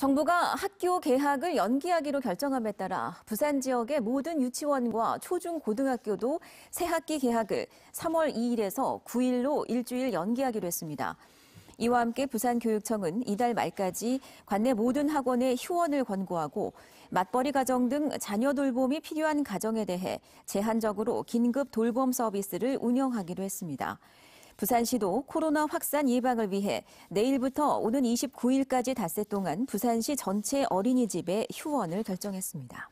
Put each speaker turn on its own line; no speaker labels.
정부가 학교 개학을 연기하기로 결정함에 따라 부산 지역의 모든 유치원과 초중고등학교도 새 학기 개학을 3월 2일에서 9일로 일주일 연기하기로 했습니다. 이와 함께 부산교육청은 이달 말까지 관내 모든 학원에 휴원을 권고하고 맞벌이 가정 등 자녀 돌봄이 필요한 가정에 대해 제한적으로 긴급 돌봄 서비스를 운영하기로 했습니다. 부산시도 코로나 확산 예방을 위해 내일부터 오는 29일까지 닷새 동안 부산시 전체 어린이집에 휴원을 결정했습니다.